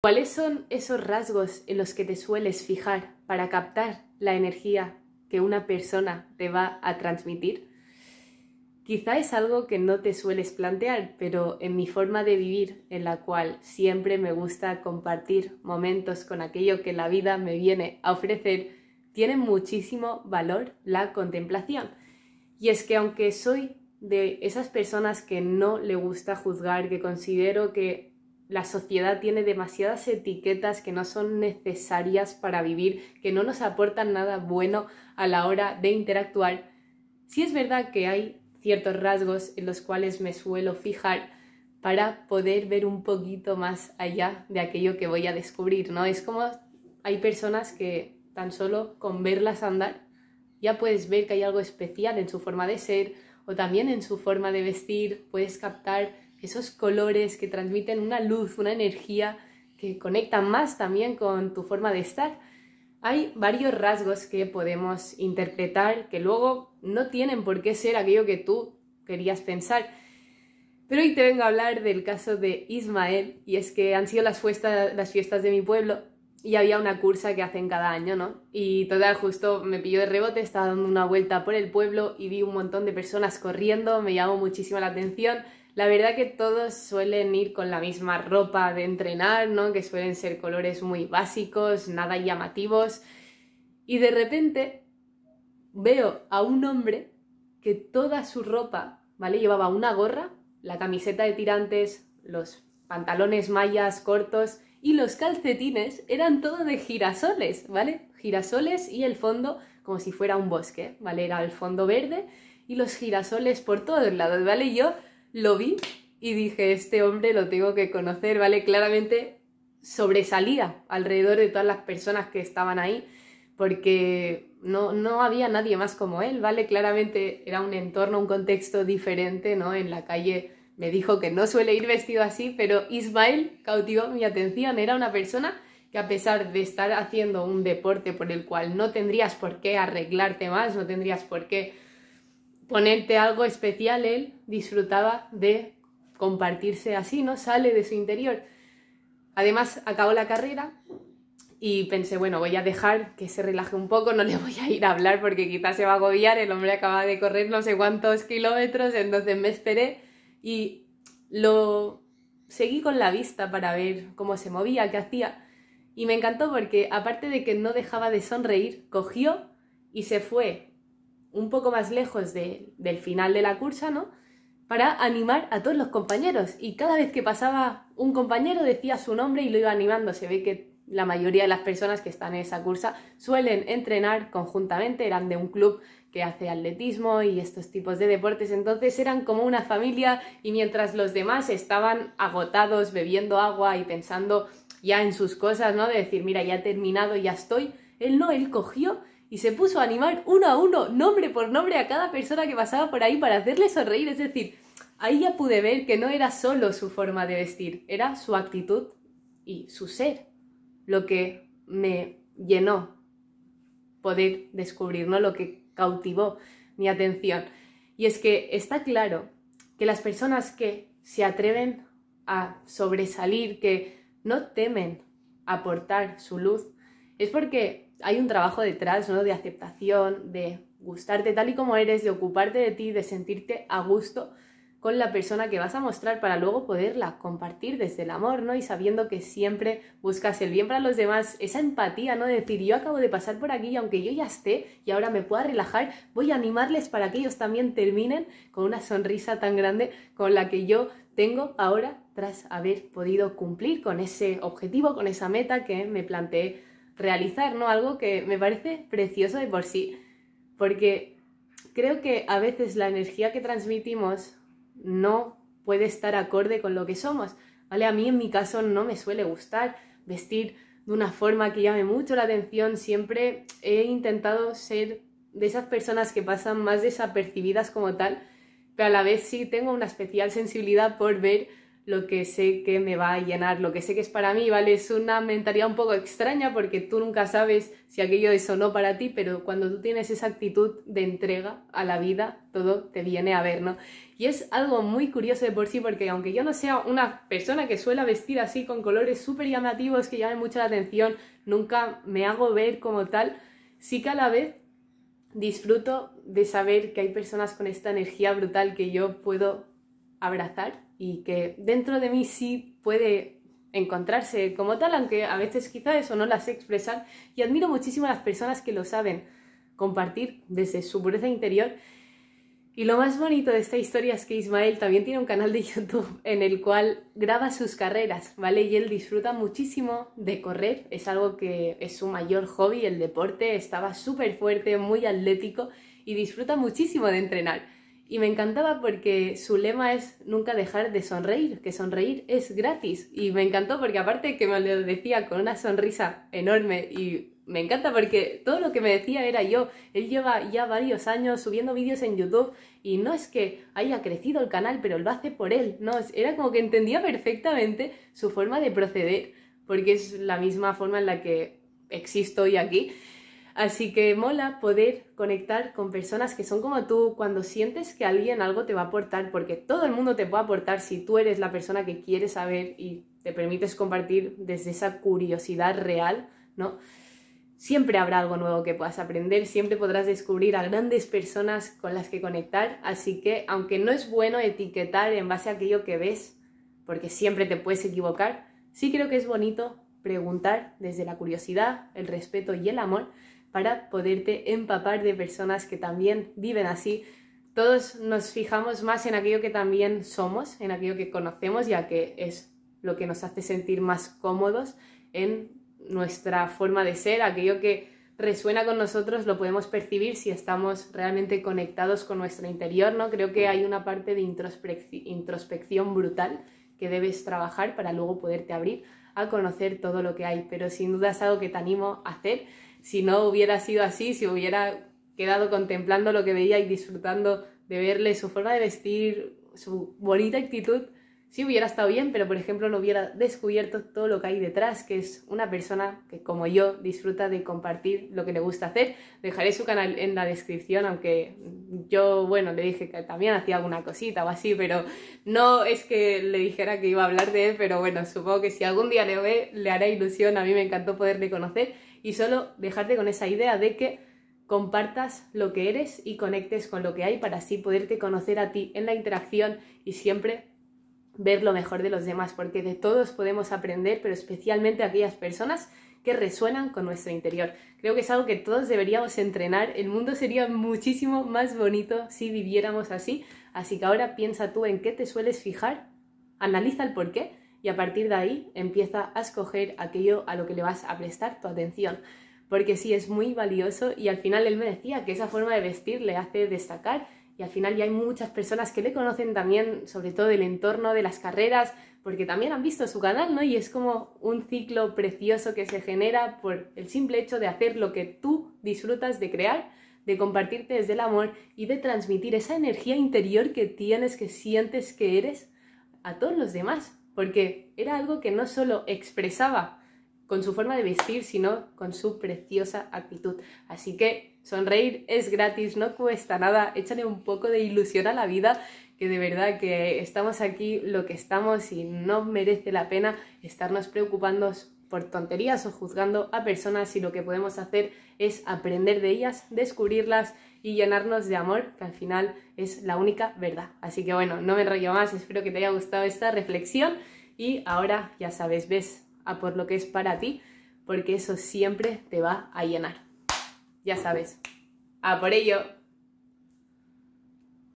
¿Cuáles son esos rasgos en los que te sueles fijar para captar la energía que una persona te va a transmitir? Quizá es algo que no te sueles plantear, pero en mi forma de vivir, en la cual siempre me gusta compartir momentos con aquello que la vida me viene a ofrecer, tiene muchísimo valor la contemplación. Y es que aunque soy de esas personas que no le gusta juzgar, que considero que la sociedad tiene demasiadas etiquetas que no son necesarias para vivir, que no nos aportan nada bueno a la hora de interactuar, sí es verdad que hay ciertos rasgos en los cuales me suelo fijar para poder ver un poquito más allá de aquello que voy a descubrir, ¿no? Es como hay personas que tan solo con verlas andar ya puedes ver que hay algo especial en su forma de ser o también en su forma de vestir, puedes captar esos colores que transmiten una luz, una energía que conectan más también con tu forma de estar. Hay varios rasgos que podemos interpretar que luego no tienen por qué ser aquello que tú querías pensar. Pero hoy te vengo a hablar del caso de Ismael, y es que han sido las fiestas, las fiestas de mi pueblo, y había una cursa que hacen cada año, ¿no? Y total, justo me pilló de rebote, estaba dando una vuelta por el pueblo y vi un montón de personas corriendo, me llamó muchísimo la atención, la verdad que todos suelen ir con la misma ropa de entrenar, ¿no? Que suelen ser colores muy básicos, nada llamativos. Y de repente veo a un hombre que toda su ropa, ¿vale? Llevaba una gorra, la camiseta de tirantes, los pantalones mayas cortos y los calcetines eran todo de girasoles, ¿vale? Girasoles y el fondo como si fuera un bosque, ¿vale? Era el fondo verde y los girasoles por todos lados, ¿vale? yo lo vi y dije, este hombre lo tengo que conocer, ¿vale? Claramente sobresalía alrededor de todas las personas que estaban ahí, porque no, no había nadie más como él, ¿vale? Claramente era un entorno, un contexto diferente, ¿no? En la calle me dijo que no suele ir vestido así, pero Ismael cautivó mi atención, era una persona que a pesar de estar haciendo un deporte por el cual no tendrías por qué arreglarte más, no tendrías por qué ponerte algo especial, él disfrutaba de compartirse así, ¿no? Sale de su interior. Además, acabó la carrera y pensé, bueno, voy a dejar que se relaje un poco, no le voy a ir a hablar porque quizás se va a agobiar, el hombre acaba de correr no sé cuántos kilómetros, entonces me esperé y lo seguí con la vista para ver cómo se movía, qué hacía. Y me encantó porque, aparte de que no dejaba de sonreír, cogió y se fue un poco más lejos del final de la cursa, ¿no? Para animar a todos los compañeros. Y cada vez que pasaba un compañero decía su nombre y lo iba animando. Se ve que la mayoría de las personas que están en esa cursa suelen entrenar conjuntamente, eran de un club que hace atletismo y estos tipos de deportes, entonces eran como una familia y mientras los demás estaban agotados bebiendo agua y pensando ya en sus cosas, ¿no? De decir, mira, ya he terminado, ya estoy, él no, él cogió y se puso a animar uno a uno, nombre por nombre, a cada persona que pasaba por ahí para hacerle sonreír. Es decir, ahí ya pude ver que no era solo su forma de vestir, era su actitud y su ser lo que me llenó poder descubrir, ¿no? lo que cautivó mi atención. Y es que está claro que las personas que se atreven a sobresalir, que no temen aportar su luz, es porque hay un trabajo detrás, ¿no? De aceptación, de gustarte tal y como eres, de ocuparte de ti, de sentirte a gusto con la persona que vas a mostrar para luego poderla compartir desde el amor, ¿no? Y sabiendo que siempre buscas el bien para los demás, esa empatía, ¿no? De decir, yo acabo de pasar por aquí y aunque yo ya esté y ahora me pueda relajar, voy a animarles para que ellos también terminen con una sonrisa tan grande con la que yo tengo ahora tras haber podido cumplir con ese objetivo, con esa meta que me planteé realizar, ¿no? Algo que me parece precioso de por sí, porque creo que a veces la energía que transmitimos no puede estar acorde con lo que somos, ¿vale? A mí en mi caso no me suele gustar vestir de una forma que llame mucho la atención, siempre he intentado ser de esas personas que pasan más desapercibidas como tal, pero a la vez sí tengo una especial sensibilidad por ver lo que sé que me va a llenar, lo que sé que es para mí, ¿vale? Es una mentalidad un poco extraña porque tú nunca sabes si aquello es o no para ti, pero cuando tú tienes esa actitud de entrega a la vida, todo te viene a ver, ¿no? Y es algo muy curioso de por sí porque aunque yo no sea una persona que suela vestir así con colores súper llamativos que llamen mucho la atención, nunca me hago ver como tal, sí que a la vez disfruto de saber que hay personas con esta energía brutal que yo puedo abrazar y que dentro de mí sí puede encontrarse como tal, aunque a veces quizá eso no las sé expresar. Y admiro muchísimo a las personas que lo saben compartir desde su pureza interior. Y lo más bonito de esta historia es que Ismael también tiene un canal de YouTube en el cual graba sus carreras, ¿vale? Y él disfruta muchísimo de correr, es algo que es su mayor hobby, el deporte, estaba súper fuerte, muy atlético y disfruta muchísimo de entrenar. Y me encantaba porque su lema es nunca dejar de sonreír, que sonreír es gratis. Y me encantó porque aparte que me lo decía con una sonrisa enorme y me encanta porque todo lo que me decía era yo. Él lleva ya varios años subiendo vídeos en YouTube y no es que haya crecido el canal, pero lo hace por él. No, era como que entendía perfectamente su forma de proceder porque es la misma forma en la que existo hoy aquí. Así que mola poder conectar con personas que son como tú cuando sientes que alguien algo te va a aportar, porque todo el mundo te puede aportar si tú eres la persona que quieres saber y te permites compartir desde esa curiosidad real, ¿no? Siempre habrá algo nuevo que puedas aprender, siempre podrás descubrir a grandes personas con las que conectar, así que aunque no es bueno etiquetar en base a aquello que ves, porque siempre te puedes equivocar, sí creo que es bonito preguntar desde la curiosidad, el respeto y el amor para poderte empapar de personas que también viven así. Todos nos fijamos más en aquello que también somos, en aquello que conocemos, ya que es lo que nos hace sentir más cómodos en nuestra forma de ser, aquello que resuena con nosotros lo podemos percibir si estamos realmente conectados con nuestro interior, ¿no? Creo que hay una parte de introspección brutal que debes trabajar para luego poderte abrir a conocer todo lo que hay, pero sin duda es algo que te animo a hacer si no hubiera sido así, si hubiera quedado contemplando lo que veía y disfrutando de verle su forma de vestir, su bonita actitud, sí hubiera estado bien, pero por ejemplo no hubiera descubierto todo lo que hay detrás, que es una persona que como yo disfruta de compartir lo que le gusta hacer. Dejaré su canal en la descripción, aunque yo, bueno, le dije que también hacía alguna cosita o así, pero no es que le dijera que iba a hablar de él, pero bueno, supongo que si algún día le ve, le hará ilusión, a mí me encantó poderle conocer y solo dejarte con esa idea de que compartas lo que eres y conectes con lo que hay para así poderte conocer a ti en la interacción y siempre ver lo mejor de los demás, porque de todos podemos aprender, pero especialmente aquellas personas que resuenan con nuestro interior. Creo que es algo que todos deberíamos entrenar. El mundo sería muchísimo más bonito si viviéramos así. Así que ahora piensa tú en qué te sueles fijar, analiza el por qué y a partir de ahí empieza a escoger aquello a lo que le vas a prestar tu atención. Porque sí, es muy valioso y al final él me decía que esa forma de vestir le hace destacar y al final ya hay muchas personas que le conocen también, sobre todo del entorno de las carreras, porque también han visto su canal, ¿no? Y es como un ciclo precioso que se genera por el simple hecho de hacer lo que tú disfrutas de crear, de compartirte desde el amor y de transmitir esa energía interior que tienes, que sientes que eres a todos los demás porque era algo que no solo expresaba con su forma de vestir, sino con su preciosa actitud. Así que sonreír es gratis, no cuesta nada, échale un poco de ilusión a la vida, que de verdad que estamos aquí lo que estamos y no merece la pena estarnos preocupando por tonterías o juzgando a personas si lo que podemos hacer es aprender de ellas, descubrirlas y llenarnos de amor, que al final es la única verdad. Así que bueno, no me enrollo más, espero que te haya gustado esta reflexión y ahora ya sabes, ves a por lo que es para ti, porque eso siempre te va a llenar. Ya sabes, a por ello.